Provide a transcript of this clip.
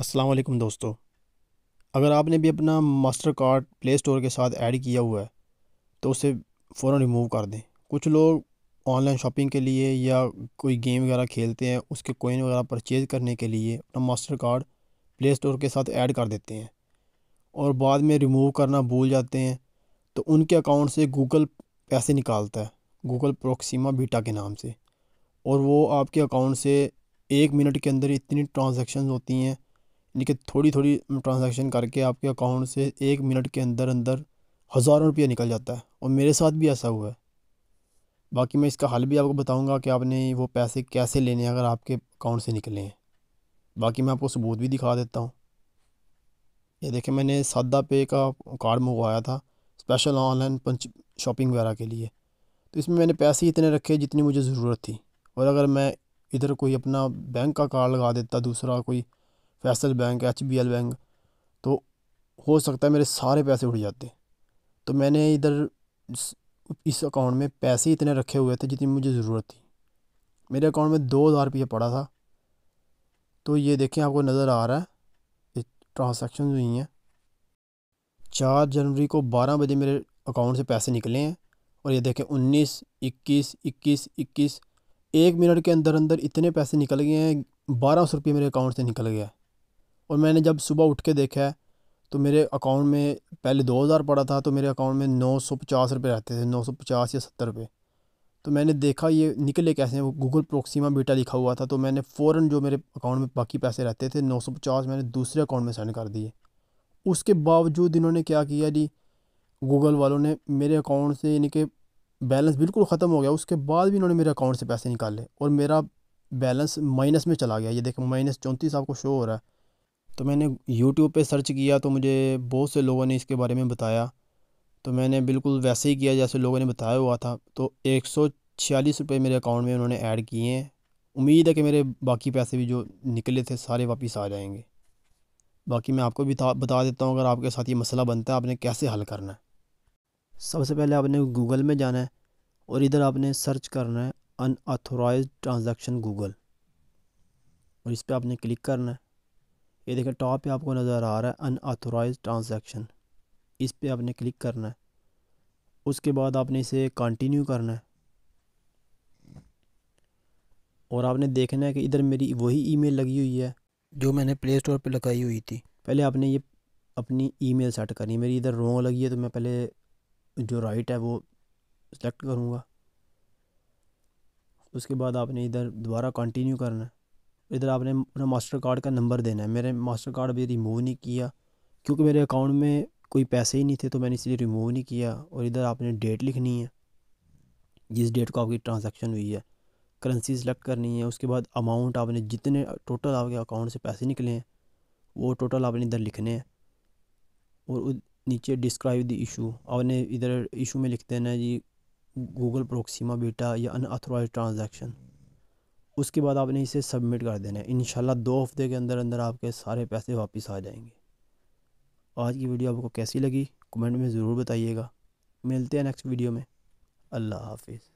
अस्सलाम वालेकुम दोस्तों अगर आपने भी अपना मास्टर कार्ड प्ले स्टोर के साथ ऐड किया हुआ है तो उसे फ़ौर रिमूव कर दें कुछ लोग ऑनलाइन शॉपिंग के लिए या कोई गेम वगैरह खेलते हैं उसके कोइन वगैरह परचेज़ करने के लिए अपना मास्टर कार्ड प्ले स्टोर के साथ ऐड कर देते हैं और बाद में रिमूव करना भूल जाते हैं तो उनके अकाउंट से गूगल पैसे निकालता है गूगल प्रोक्सीमा बीटा के नाम से और वो आपके अकाउंट से एक मिनट के अंदर इतनी ट्रांजेक्शन होती हैं कि थोड़ी थोड़ी ट्रांजेक्शन करके आपके अकाउंट से एक मिनट के अंदर अंदर हज़ारों रुपया निकल जाता है और मेरे साथ भी ऐसा हुआ है बाकी मैं इसका हल भी आपको बताऊंगा कि आपने वो पैसे कैसे लेने हैं अगर आपके अकाउंट से निकले हैं बाकी मैं आपको सबूत भी दिखा देता हूँ ये देखें मैंने सादा पे का कार्ड मंगवाया था स्पेशल ऑनलाइन पंच शॉपिंग वगैरह के लिए तो इसमें मैंने पैसे इतने रखे जितनी मुझे ज़रूरत थी और अगर मैं इधर कोई अपना बैंक का कार्ड लगा देता दूसरा कोई Faysal bank H B L bank तो हो सकता है मेरे सारे पैसे उठ जाते तो मैंने इधर इस अकाउंट में पैसे इतने रखे हुए थे जितनी मुझे ज़रूरत थी मेरे अकाउंट में दो हज़ार रुपया पड़ा था तो ये देखें आपको नज़र आ रहा है ट्रांसैक्शन हुई हैं चार जनवरी को बारह बजे मेरे अकाउंट से पैसे निकले हैं और ये देखें उन्नीस इक्कीस इक्कीस इक्कीस एक मिनट के अंदर अंदर इतने पैसे निकल गए हैं बारह सौ रुपये मेरे अकाउंट से निकल गया है और मैंने जब सुबह उठ के देखा तो मेरे अकाउंट में पहले दो हज़ार पड़ा था तो मेरे अकाउंट में नौ सौ पचास रुपये रहते थे नौ सौ पचास या सत्तर रुपये तो मैंने देखा ये निकले कैसे हैं वो गूगल प्रोक्सीमा बीटा लिखा हुआ था तो मैंने फ़ौरन जो मेरे अकाउंट में बाकी पैसे रहते थे नौ सौ पचास मैंने दूसरे अकाउंट में सेंड कर दिए उसके बावजूद इन्होंने क्या किया जी गूगल वालों ने मेरे अकाउंट से यानी कि बैलेंस बिल्कुल ख़त्म हो गया उसके बाद भी इन्होंने मेरे अकाउंट से पैसे निकाले और मेरा बैलेंस माइनस में चला गया ये देखो माइनस चौंतीस आपको शो हो रहा है तो मैंने यूट्यूब पे सर्च किया तो मुझे बहुत से लोगों ने इसके बारे में बताया तो मैंने बिल्कुल वैसे ही किया जैसे लोगों ने बताया हुआ था तो एक सौ छियालीस रुपये मेरे अकाउंट में उन्होंने ऐड किए हैं उम्मीद है कि मेरे बाकी पैसे भी जो निकले थे सारे वापस आ जाएंगे बाकी मैं आपको भी बता देता हूँ अगर आपके साथ ये मसला बनता है आपने कैसे हल करना है सबसे पहले आपने गूगल में जाना है और इधर आपने सर्च करना है अनऑथोराइज ट्रांज़ेक्शन गूगल और इस पर आपने क्लिक करना है ये देखें टॉप पे आपको नज़र आ रहा है अनऑथोराइज ट्रांजेक्शन इस पर आपने क्लिक करना है उसके बाद आपने इसे कंटिन्यू करना है और आपने देखना है कि इधर मेरी वही ईमेल लगी हुई है जो मैंने प्ले स्टोर पर लगाई हुई थी पहले आपने ये अपनी ईमेल सेट करनी मेरी इधर रोंग लगी है तो मैं पहले जो राइट है वो सिलेक्ट करूँगा उसके बाद आपने इधर दोबारा कंटिन्यू करना है इधर आपने अपना मास्टर कार्ड का नंबर देना है मेरे मास्टर कार्ड अभी रिमूव नहीं किया क्योंकि मेरे अकाउंट में कोई पैसे ही नहीं थे तो मैंने इसलिए रिमूव नहीं किया और इधर आपने डेट लिखनी है जिस डेट को आपकी ट्रांजेक्शन हुई है करेंसी सेलेक्ट करनी है उसके बाद अमाउंट आपने जितने टोटल आपके अकाउंट से पैसे निकले हैं वो टोटल आपने इधर लिखने हैं और नीचे डिस्क्राइब द इशू आपने इधर इशू में लिख देना है जी गूगल प्रोक्सीमा बीटा या अनऑथोराइज ट्रांजेक्शन उसके बाद आपने इसे सबमिट कर देना है इन दो हफ्ते के अंदर अंदर आपके सारे पैसे वापस आ जाएंगे आज की वीडियो आपको कैसी लगी कमेंट में ज़रूर बताइएगा मिलते हैं नेक्स्ट वीडियो में अल्लाह हाफिज़